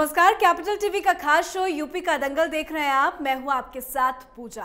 नमस्कार capital TV का खास शो यूपी का दंगल देख रहे हैं आप मैं हूं आपके साथ पूजा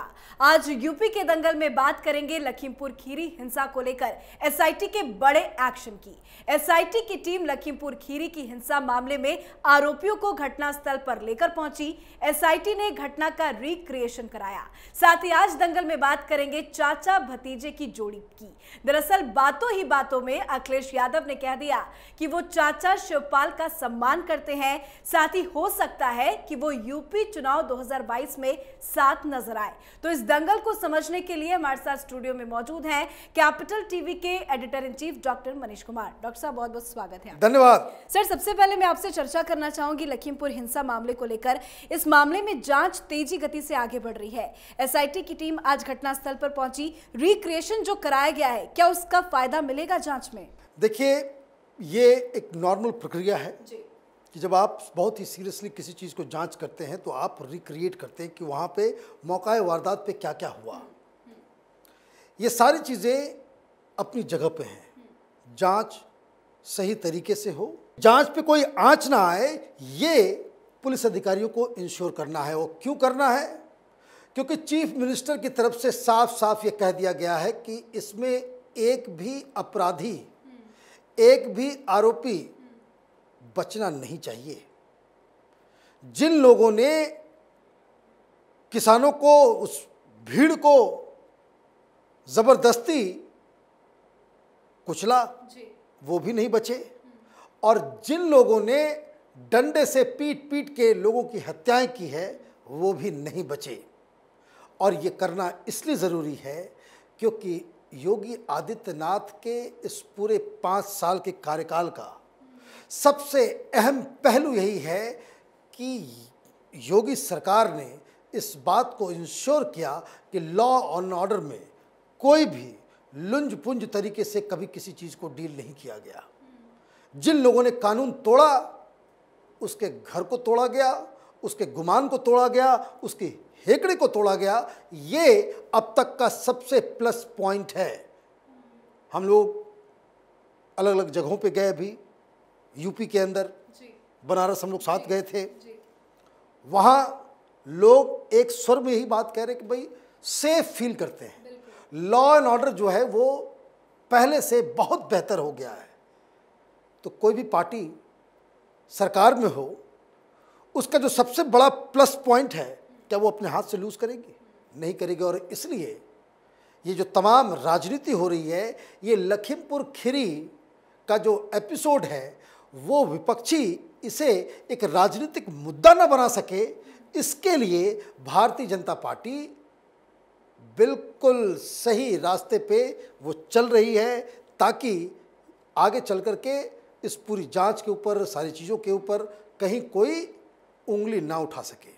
आज यूपी के दंगल में बात करेंगे लखीमपुर खीरी हिंसा को लेकर एसआईटी के बड़े एक्शन की एसआईटी की टीम लखीमपुर खीरी की हिंसा मामले में आरोपियों को घटनास्थल पर लेकर पहुंची एसआईटी ने घटना का रिक्रिएशन कराया साथ ही आज दंगल में बात करेंगे चाचा भतीजे की जोड़ी की दरअसल बातों ही बातों में अखिलेश यादव ने कह दिया कि वो चाचा शिवपाल का सम्मान करते हैं साथ साथ ही हो सकता है कि वो यूपी चुनाव 2022 में साथ नजर आए तो इस दंगल को समझने के लिए हमारे साथ स्टूडियो में मौजूद हैं कैपिटल टीवी के editor in chief doctor Manish Kumar doctor sahab बहुत बहुत स्वागत है धन्यवाद सर सबसे पहले मैं आपसे चर्चा करना चाहूंगी लखीमपुर हिंसा मामले को लेकर इस मामले में जांच तेजी गति से आगे बढ़ रही है एस की टीम आज घटनास्थल पर पहुंची रिक्रिएशन जो कराया गया है क्या उसका फायदा मिलेगा जांच में देखिए ये एक नॉर्मल प्रक्रिया है जी। कि जब आप बहुत ही सीरियसली किसी चीज़ को जांच करते हैं तो आप रिक्रिएट करते हैं कि वहाँ पे मौका वारदात पे क्या क्या हुआ ये सारी चीज़ें अपनी जगह पे हैं जांच सही तरीके से हो जांच पे कोई आँच ना आए ये पुलिस अधिकारियों को इंश्योर करना है वो क्यों करना है क्योंकि चीफ मिनिस्टर की तरफ से साफ साफ ये कह दिया गया है कि इसमें एक भी अपराधी एक भी आरोपी बचना नहीं चाहिए जिन लोगों ने किसानों को उस भीड़ को ज़बरदस्ती कुचला वो भी नहीं बचे और जिन लोगों ने डंडे से पीट पीट के लोगों की हत्याएं की है वो भी नहीं बचे और ये करना इसलिए ज़रूरी है क्योंकि योगी आदित्यनाथ के इस पूरे पाँच साल के कार्यकाल का सबसे अहम पहलू यही है कि योगी सरकार ने इस बात को इंश्योर किया कि लॉ ऑन ऑर्डर में कोई भी लुंज पुंज तरीके से कभी किसी चीज़ को डील नहीं किया गया जिन लोगों ने कानून तोड़ा उसके घर को तोड़ा गया उसके गुमान को तोड़ा गया उसकी हेकड़े को तोड़ा गया ये अब तक का सबसे प्लस पॉइंट है हम लोग अलग अलग जगहों पे गए भी यूपी के अंदर बनारस हम लोग साथ गए थे वहाँ लोग एक स्वर में ही बात कह रहे कि भाई सेफ फील करते हैं लॉ एंड ऑर्डर जो है वो पहले से बहुत बेहतर हो गया है तो कोई भी पार्टी सरकार में हो उसका जो सबसे बड़ा प्लस पॉइंट है क्या वो अपने हाथ से लूज़ करेगी नहीं करेगी और इसलिए ये जो तमाम राजनीति हो रही है ये लखीमपुर खीरी का जो एपिसोड है वो विपक्षी इसे एक राजनीतिक मुद्दा न बना सके इसके लिए भारतीय जनता पार्टी बिल्कुल सही रास्ते पे वो चल रही है ताकि आगे चल कर के इस पूरी जांच के ऊपर सारी चीज़ों के ऊपर कहीं कोई उंगली ना उठा सके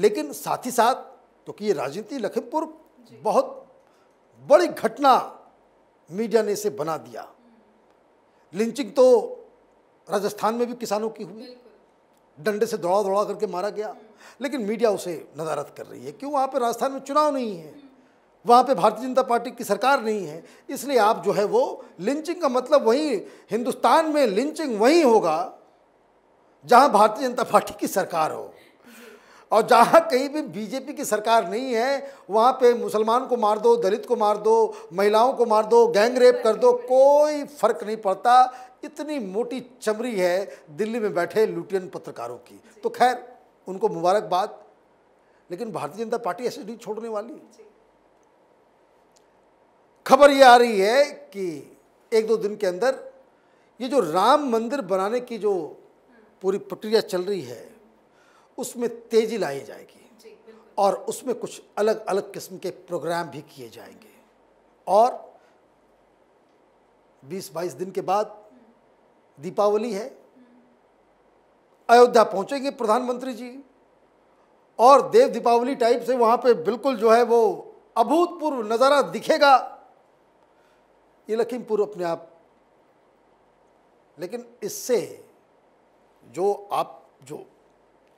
लेकिन साथ ही साथ क्योंकि तो ये राजनीति लखीमपुर बहुत बड़ी घटना मीडिया ने इसे बना दिया लिंचिंग तो राजस्थान में भी किसानों की हुई डंडे से दौड़ा दौड़ा करके मारा गया लेकिन मीडिया उसे नदारत कर रही है क्यों वहाँ पर राजस्थान में चुनाव नहीं है वहाँ पे भारतीय जनता पार्टी की सरकार नहीं है इसलिए आप जो है वो लिंचिंग का मतलब वही हिंदुस्तान में लिंचिंग वहीं होगा जहाँ भारतीय जनता पार्टी की सरकार हो और जहाँ कहीं भी बीजेपी की सरकार नहीं है वहाँ पे मुसलमान को मार दो दलित को मार दो महिलाओं को मार दो गैंग रेप कर दो कोई फ़र्क नहीं पड़ता इतनी मोटी चमड़ी है दिल्ली में बैठे लुटियन पत्रकारों की तो खैर उनको मुबारकबाद लेकिन भारतीय जनता पार्टी ऐसे नहीं छोड़ने वाली खबर ये आ रही है कि एक दो दिन के अंदर ये जो राम मंदिर बनाने की जो पूरी प्रक्रिया चल रही है उसमें तेज़ी लाई जाएगी और उसमें कुछ अलग अलग किस्म के प्रोग्राम भी किए जाएंगे और 20-22 दिन के बाद दीपावली है अयोध्या पहुंचेंगे प्रधानमंत्री जी और देव दीपावली टाइप से वहां पे बिल्कुल जो है वो अभूतपूर्व नज़ारा दिखेगा ये लखीमपुर अपने आप लेकिन इससे जो आप जो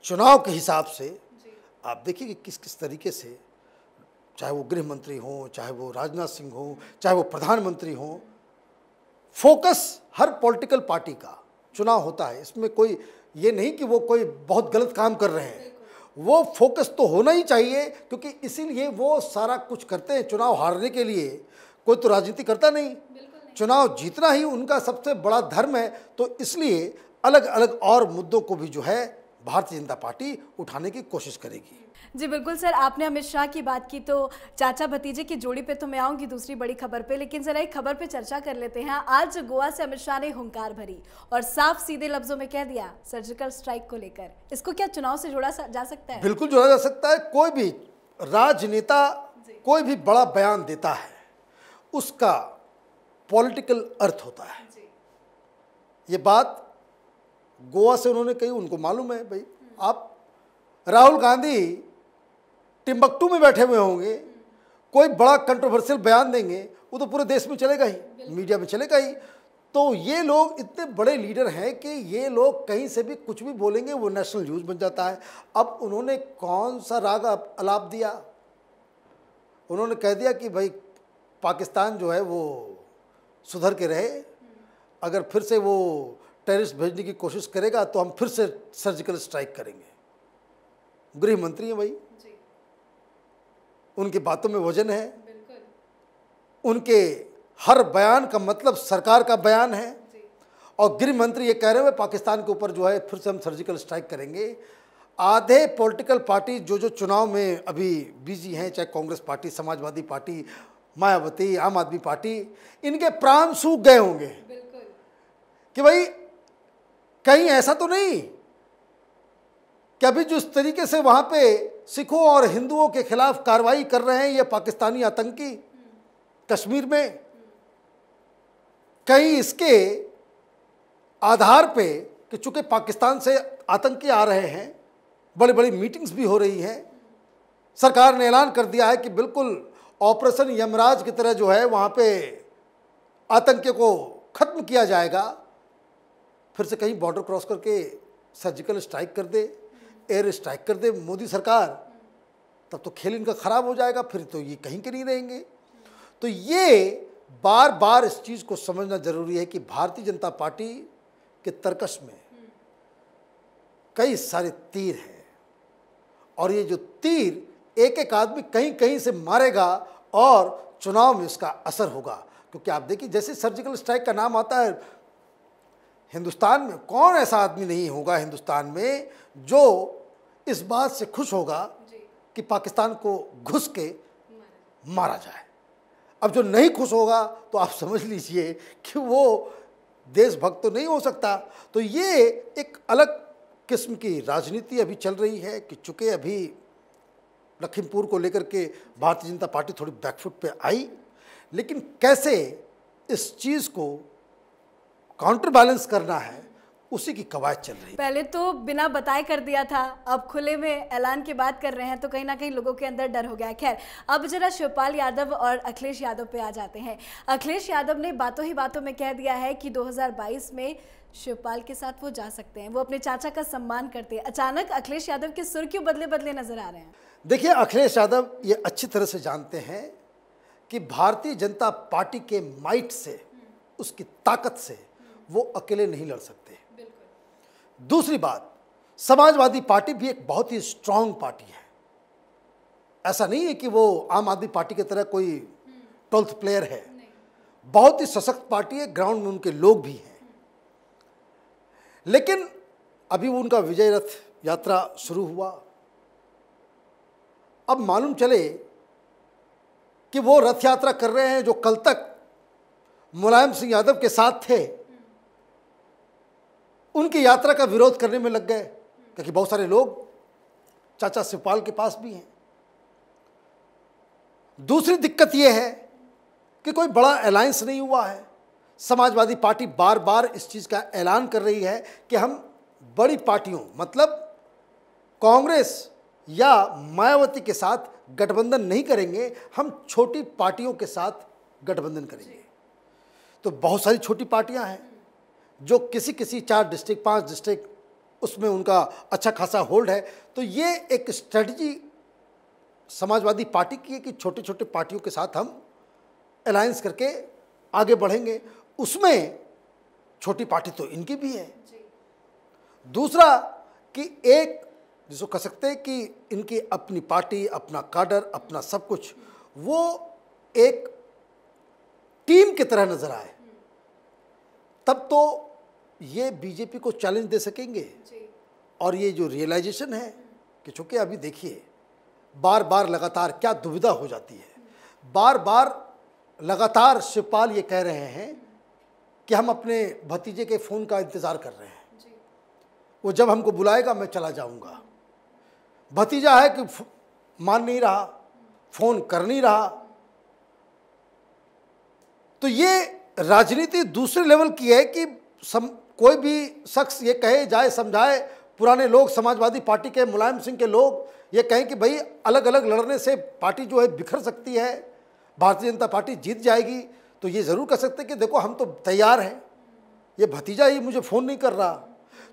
चुनाव के हिसाब से आप देखिए कि किस किस तरीके से चाहे वो गृह मंत्री हों चाहे वो राजनाथ सिंह हों चाहे वो प्रधानमंत्री हों फोकस हर पॉलिटिकल पार्टी का चुनाव होता है इसमें कोई ये नहीं कि वो कोई बहुत गलत काम कर रहे हैं वो फोकस तो होना ही चाहिए क्योंकि इसीलिए वो सारा कुछ करते हैं चुनाव हारने के लिए कोई तो राजनीति करता नहीं, नहीं। चुनाव जीतना ही उनका सबसे बड़ा धर्म है तो इसलिए अलग अलग और मुद्दों को भी जो है भारतीय जनता पार्टी उठाने की कोशिश करेगी जी बिल्कुल सर आपने अमित शाह की बात की तो चाचा भतीजे की जोड़ी पे तो मैं आऊंगी दूसरी बड़ी खबर पे लेकिन जरा एक खबर पे चर्चा कर लेते हैं आज गोवा से अमित शाह ने हंकार भरी और साफ सीधे लफ्जों में कह दिया सर्जिकल स्ट्राइक को लेकर इसको क्या चुनाव से जोड़ा जा सकता है बिल्कुल जोड़ा जा सकता है कोई भी राजनेता कोई भी बड़ा बयान देता है उसका पॉलिटिकल अर्थ होता है ये बात गोवा से उन्होंने कही उनको मालूम है भाई आप राहुल गांधी टिम्बकटू में बैठे हुए होंगे कोई बड़ा कंट्रोवर्शियल बयान देंगे वो तो पूरे देश में चलेगा ही मीडिया में चलेगा ही तो ये लोग इतने बड़े लीडर हैं कि ये लोग कहीं से भी कुछ भी बोलेंगे वो नेशनल न्यूज़ बन जाता है अब उन्होंने कौन सा राग अलाप दिया उन्होंने कह दिया कि भाई पाकिस्तान जो है वो सुधर के रहे हम्म। अगर फिर से वो टेररिस्ट भेजने की कोशिश करेगा तो हम फिर से सर्जिकल स्ट्राइक करेंगे गृह मंत्री हैं भाई उनकी बातों में वजन है उनके हर बयान का मतलब सरकार का बयान है और गृह मंत्री ये कह रहे हैं पाकिस्तान के ऊपर जो है फिर से हम सर्जिकल स्ट्राइक करेंगे आधे पॉलिटिकल पार्टी जो जो चुनाव में अभी बिजी हैं चाहे Congress party Samajwadi party Mayawati Aam Aadmi party इनके प्राण सूख गए होंगे कि भाई कहीं ऐसा तो नहीं कि अभी जिस तरीके से वहाँ पे सिखों और हिंदुओं के खिलाफ कार्रवाई कर रहे हैं ये पाकिस्तानी आतंकी कश्मीर में कहीं इसके आधार पे कि चूँकि पाकिस्तान से आतंकी आ रहे हैं बड़ी बड़ी मीटिंग्स भी हो रही हैं सरकार ने ऐलान कर दिया है कि बिल्कुल ऑपरेशन यमराज की तरह जो है वहाँ पे आतंकियों को ख़त्म किया जाएगा फिर से कहीं बॉर्डर क्रॉस करके सर्जिकल स्ट्राइक कर दे एयर स्ट्राइक कर दे मोदी सरकार तब तो खेल इनका ख़राब हो जाएगा फिर तो ये कहीं के नहीं रहेंगे तो ये बार बार इस चीज़ को समझना जरूरी है कि भारतीय जनता पार्टी के तर्कश में कई सारे तीर हैं और ये जो तीर एक एक आदमी कहीं कहीं से मारेगा और चुनाव में इसका असर होगा क्योंकि आप देखिए जैसे सर्जिकल स्ट्राइक का नाम आता है हिंदुस्तान में कौन ऐसा आदमी नहीं होगा हिंदुस्तान में जो इस बात से खुश होगा कि पाकिस्तान को घुस के मारा जाए अब जो नहीं खुश होगा तो आप समझ लीजिए कि वो देशभक्त तो नहीं हो सकता तो ये एक अलग किस्म की राजनीति अभी चल रही है कि चूँकि अभी लखीमपुर को लेकर के भारतीय जनता पार्टी थोड़ी बैकफुट पे आई लेकिन कैसे इस चीज़ को काउंटर बैलेंस करना है उसी की कवायद चल रही है पहले तो बिना बताए कर दिया था अब खुले में ऐलान की बात कर रहे हैं तो कहीं ना कहीं लोगों के अंदर डर हो गया खैर अब जरा शिवपाल यादव और अखिलेश यादव पे आ जाते हैं अखिलेश यादव ने बातों ही बातों में कह दिया है कि 2022 में शिवपाल के साथ वो जा सकते हैं वो अपने चाचा का सम्मान करते हैं अचानक अखिलेश यादव के सुर क्यों बदले बदले नजर आ रहे हैं देखिए अखिलेश यादव ये अच्छी तरह से जानते हैं कि भारतीय जनता पार्टी के माइट से उसकी ताकत से वो अकेले नहीं लड़ सकते दूसरी बात समाजवादी पार्टी भी एक बहुत ही स्ट्रांग पार्टी है ऐसा नहीं है कि वो आम आदमी पार्टी की तरह कोई ट्वेल्थ प्लेयर है बहुत ही सशक्त पार्टी है ग्राउंड में उनके लोग भी हैं लेकिन अभी उनका विजय रथ यात्रा शुरू हुआ अब मालूम चले कि वो रथ यात्रा कर रहे हैं जो कल तक मुलायम सिंह यादव के साथ थे उनकी यात्रा का विरोध करने में लग गए क्योंकि बहुत सारे लोग चाचा शिवपाल के पास भी हैं दूसरी दिक्कत यह है कि कोई बड़ा अलायंस नहीं हुआ है समाजवादी पार्टी बार बार इस चीज़ का ऐलान कर रही है कि हम बड़ी पार्टियों मतलब कांग्रेस या मायावती के साथ गठबंधन नहीं करेंगे हम छोटी पार्टियों के साथ गठबंधन करेंगे तो बहुत सारी छोटी पार्टियां हैं जो किसी किसी चार डिस्ट्रिक्ट पांच डिस्ट्रिक्ट उसमें उनका अच्छा खासा होल्ड है तो ये एक स्ट्रेटजी समाजवादी पार्टी की है कि छोटे छोटे पार्टियों के साथ हम अलायंस करके आगे बढ़ेंगे उसमें छोटी पार्टी तो इनकी भी है दूसरा कि एक जिसको कह सकते हैं कि इनकी अपनी पार्टी अपना काडर अपना सब कुछ वो एक टीम की तरह नज़र आए तब तो ये बीजेपी को चैलेंज दे सकेंगे और ये जो रियलाइजेशन है कि चूंकि अभी देखिए बार बार लगातार क्या दुविधा हो जाती है बार बार लगातार शिवपाल ये कह रहे हैं कि हम अपने भतीजे के फ़ोन का इंतज़ार कर रहे हैं वो जब हमको बुलाएगा मैं चला जाऊंगा भतीजा है कि मान नहीं रहा फ़ोन कर नहीं रहा तो ये राजनीति दूसरे लेवल की है कि सम कोई भी शख्स ये कहे जाए समझाए पुराने लोग समाजवादी पार्टी के मुलायम सिंह के लोग ये कहें कि भाई अलग अलग लड़ने से पार्टी जो है बिखर सकती है भारतीय जनता पार्टी जीत जाएगी तो ये ज़रूर कह सकते कि देखो हम तो तैयार हैं ये भतीजा ही मुझे फ़ोन नहीं कर रहा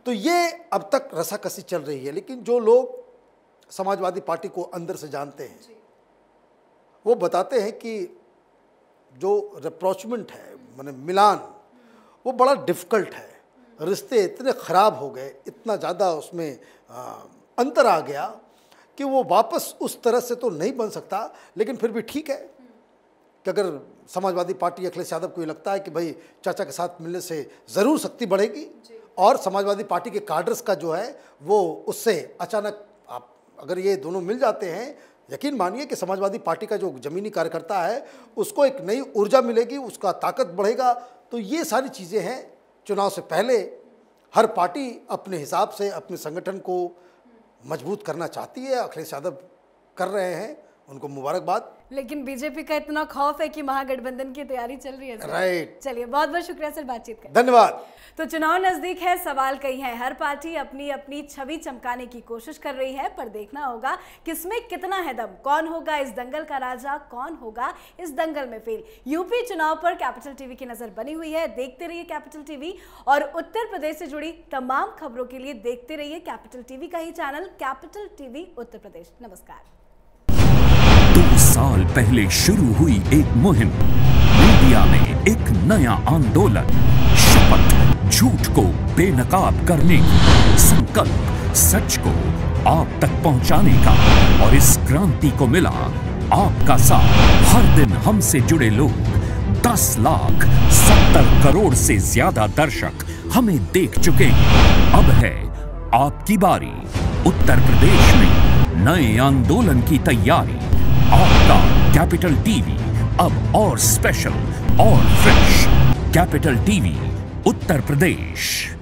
तो ये अब तक रसाकसी चल रही है लेकिन जो लोग समाजवादी पार्टी को अंदर से जानते हैं वो बताते हैं कि जो रिप्रोचमेंट है मैंने मिलान वो बड़ा डिफ़िकल्ट है रिश्ते इतने ख़राब हो गए इतना ज़्यादा उसमें आ, अंतर आ गया कि वो वापस उस तरह से तो नहीं बन सकता लेकिन फिर भी ठीक है कि अगर समाजवादी पार्टी अखिलेश यादव को ये लगता है कि भाई चाचा के साथ मिलने से ज़रूर शक्ति बढ़ेगी और समाजवादी पार्टी के कार्डर्स का जो है वो उससे अचानक आप अगर ये दोनों मिल जाते हैं यकीन मानिए कि समाजवादी पार्टी का जो ज़मीनी कार्यकर्ता है उसको एक नई ऊर्जा मिलेगी उसका ताकत बढ़ेगा तो ये सारी चीज़ें हैं चुनाव से पहले हर पार्टी अपने हिसाब से अपने संगठन को मजबूत करना चाहती है अखिलेश यादव कर रहे हैं उनको मुबारकबाद लेकिन बीजेपी का इतना खौफ है कि महागठबंधन की तैयारी चल रही है राइट चलिए बहुत बहुत शुक्रिया सर बातचीत का धन्यवाद तो चुनाव नजदीक है सवाल कई है हर पार्टी अपनी अपनी छवि चमकाने की कोशिश कर रही है पर देखना होगा किसमें कितना है दम कौन होगा इस दंगल का राजा कौन होगा इस दंगल में फेल यूपी चुनाव पर कैपिटल टीवी की नजर बनी हुई है देखते रहिए कैपिटल टीवी और उत्तर प्रदेश से जुड़ी तमाम खबरों के लिए देखते रहिए कैपिटल टीवी का ही channel capital TV Uttar Pradesh नमस्कार साल पहले शुरू हुई एक मुहिम मीडिया में एक नया आंदोलन शपथ झूठ को बेनकाब करने संकल्प सच को आप तक पहुंचाने का और इस क्रांति को मिला आपका साथ हर दिन हमसे जुड़े लोग दस लाख सत्तर करोड़ से ज्यादा दर्शक हमें देख चुके हैं अब है आपकी बारी उत्तर प्रदेश में नए आंदोलन की तैयारी आपका कैपिटल टीवी अब और स्पेशल और फ्रेश कैपिटल टीवी उत्तर प्रदेश